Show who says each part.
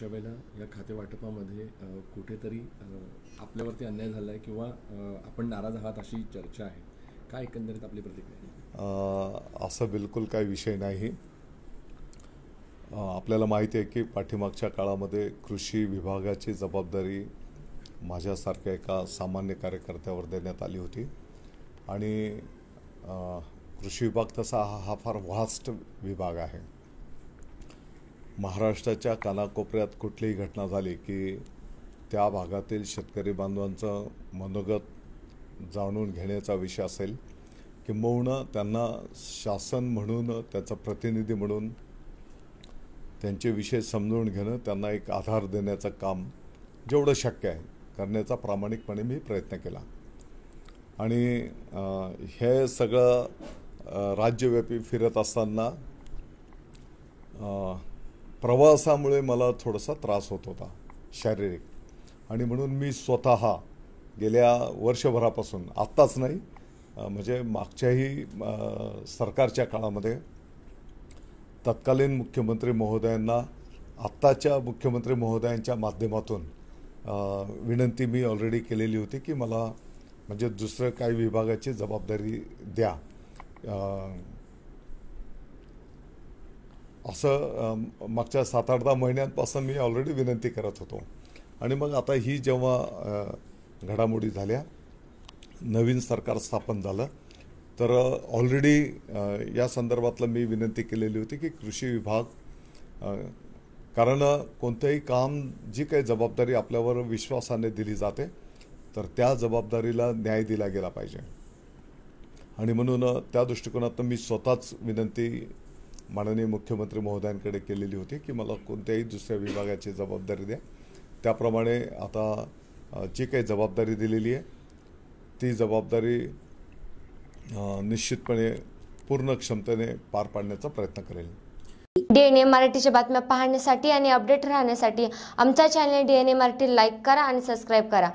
Speaker 1: अशा वेळेला या खातेवाटपामध्ये कुठेतरी आपल्यावरती अन्याय झाला आहे किंवा आपण नाराज आहात अशी चर्चा आहे काय एकंदरीत आपली प्रतिक्रिया असं बिलकुल काय विषय नाही आपल्याला माहिती आहे की पाठीमागच्या काळामध्ये कृषी विभागाची जबाबदारी माझ्यासारख्या एका सामान्य कार्यकर्त्यावर देण्यात आली होती आणि कृषी विभाग तसा हा हा फार व्हास्ट विभाग आहे महाराष्ट्राच्या कानाकोपऱ्यात कुठलीही घटना झाली की त्या भागातील शेतकरी बांधवांचं मनोगत जाणून घेण्याचा विषय असेल किंबहुना त्यांना शासन म्हणून त्याचा प्रतिनिधी म्हणून त्यांचे विषय समजून घेणं त्यांना एक आधार देण्याचं काम जेवढं शक्य आहे करण्याचा प्रामाणिकपणे मी प्रयत्न केला आणि हे सगळं राज्यव्यापी फिरत असताना प्रवासामुळे मला थोडासा त्रास होत होता शारीरिक आणि म्हणून मी स्वत गेल्या वर्षभरापासून आत्ताच नाही म्हणजे मागच्याही सरकारच्या काळामध्ये तत्कालीन मुख्यमंत्री महोदयांना आत्ताच्या मुख्यमंत्री महोदयांच्या माध्यमातून विनंती मी ऑलरेडी केलेली होती की मला म्हणजे दुसरं काही विभागाची जबाबदारी द्या असं मागच्या सात आठ दहा महिन्यांपासून मी ऑलरेडी विनंती करत होतो आणि मग आता ही जेव्हा घडामोडी झाल्या नवीन सरकार स्थापन झालं तर ऑलरेडी या संदर्भातलं मी विनंती केलेली होती की कृषी विभाग कारण कोणतंही काम जी काही जबाबदारी आपल्यावर विश्वासाने दिली जाते तर त्या जबाबदारीला न्याय दिला गेला पाहिजे आणि म्हणून त्या दृष्टिकोनातून मी स्वतःच विनंती माननीय मुख्यमंत्री महोदयांकडे केलेली होती की मला कोणत्याही दुसऱ्या विभागाची जबाबदारी द्या त्याप्रमाणे आता जी काही जबाबदारी दिलेली आहे ती जबाबदारी निश्चितपणे पूर्ण क्षमतेने पार पाडण्याचा प्रयत्न करेल डी एन ए मराठीच्या बातम्या पाहण्यासाठी आणि अपडेट राहण्यासाठी आमचा चॅनल ए मराठी लाईक करा आणि सबस्क्राईब करा